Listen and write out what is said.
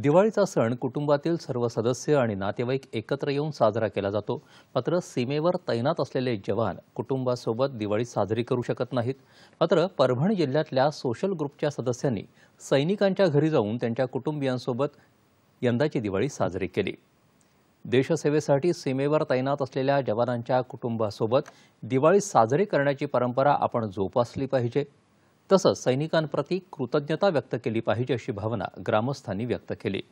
दिवाळीचा सण कुटुंबातील सर्व सदस्य आणि नातेवाईक एकत्र येऊन साजरा केला जातो मात्र सीमेवर तैनात असलेले जवान कुटुंबासोबत दिवाळी साजरी करू शकत नाहीत मात्र परभणी जिल्ह्यातल्या सोशल ग्रुपच्या सदस्यांनी सैनिकांच्या घरी जाऊन त्यांच्या कुटुंबियांसोबत यंदाची दिवाळी साजरी केली देशसेवेसाठी सीमेवर तैनात असलेल्या जवानांच्या कुटुंबासोबत दिवाळी साजरी करण्याची परंपरा आपण जोपासली पाहिजे तसच सैनिकांप्रति कृतज्ञता व्यक्त केली पाहिजे अशी भावना ग्रामस्थांनी व्यक्त केली